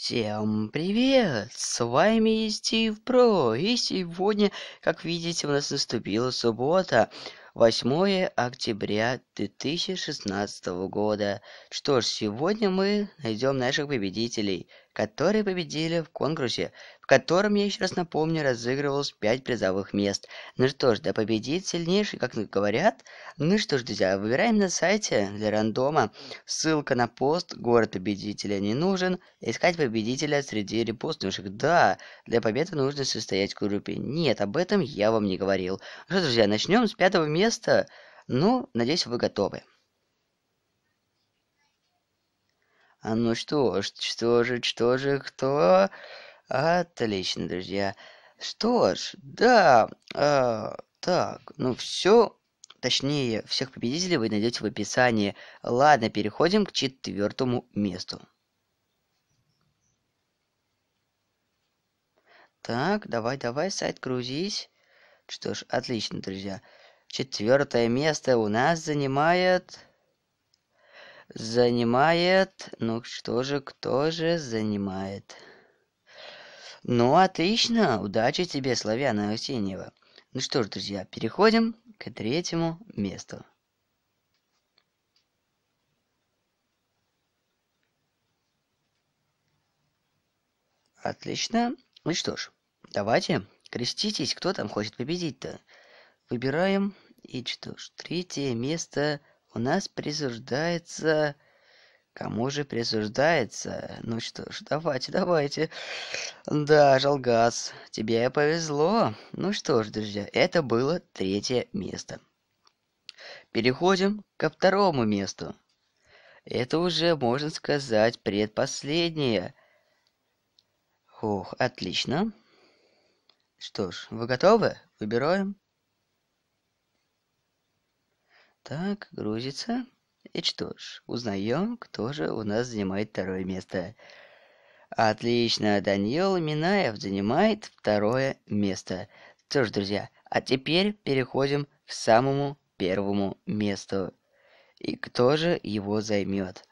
Всем привет! С вами Стив Про, и сегодня, как видите, у нас наступила суббота, 8 октября 2016 года. Что ж, сегодня мы найдем наших победителей которые победили в конкурсе, в котором, я еще раз напомню, разыгрывалось 5 призовых мест. Ну что ж, да победить сильнейший, как говорят. Ну что ж, друзья, выбираем на сайте для рандома. Ссылка на пост «Город победителя не нужен». Искать победителя среди репостнувших. Да, для победы нужно состоять в группе. Нет, об этом я вам не говорил. Ну что, друзья, начнем с пятого места. Ну, надеюсь, вы готовы. А ну что ж, что же, что же, кто? Отлично, друзья. Что ж, да, э, так, ну все, точнее, всех победителей вы найдете в описании. Ладно, переходим к четвертому месту. Так, давай, давай, сайт грузись. Что ж, отлично, друзья. Четвертое место у нас занимает... Занимает. Ну что же, кто же занимает? Ну, отлично. Удачи тебе, Славяна Арсеньева. Ну что ж, друзья, переходим к третьему месту. Отлично. Ну что ж, давайте креститесь, кто там хочет победить-то. Выбираем. И что ж, третье место у нас присуждается... Кому же присуждается? Ну что ж, давайте, давайте. Да, Жалгас, тебе повезло. Ну что ж, друзья, это было третье место. Переходим ко второму месту. Это уже, можно сказать, предпоследнее. Ох, отлично. Что ж, вы готовы? Выбираем. Так, грузится. И что ж, узнаем, кто же у нас занимает второе место. Отлично, Даниил Минаев занимает второе место. Что ж, друзья, а теперь переходим к самому первому месту. И кто же его займет?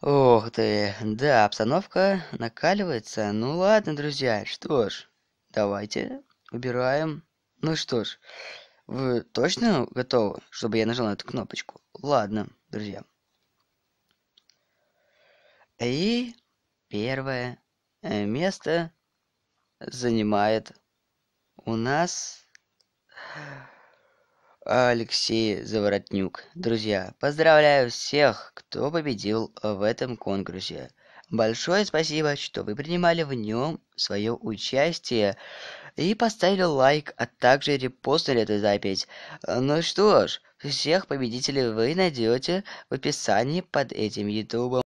Ох ты, да, обстановка накаливается. Ну ладно, друзья, что ж, давайте убираем. Ну что ж, вы точно готовы, чтобы я нажал на эту кнопочку? Ладно, друзья. И первое э, место занимает у нас Алексей Заворотнюк. Друзья, поздравляю всех, кто победил в этом конкурсе. Большое спасибо, что вы принимали в нем свое участие и поставили лайк, а также репостили эту запись. Ну что ж, всех победителей вы найдете в описании под этим ютубом.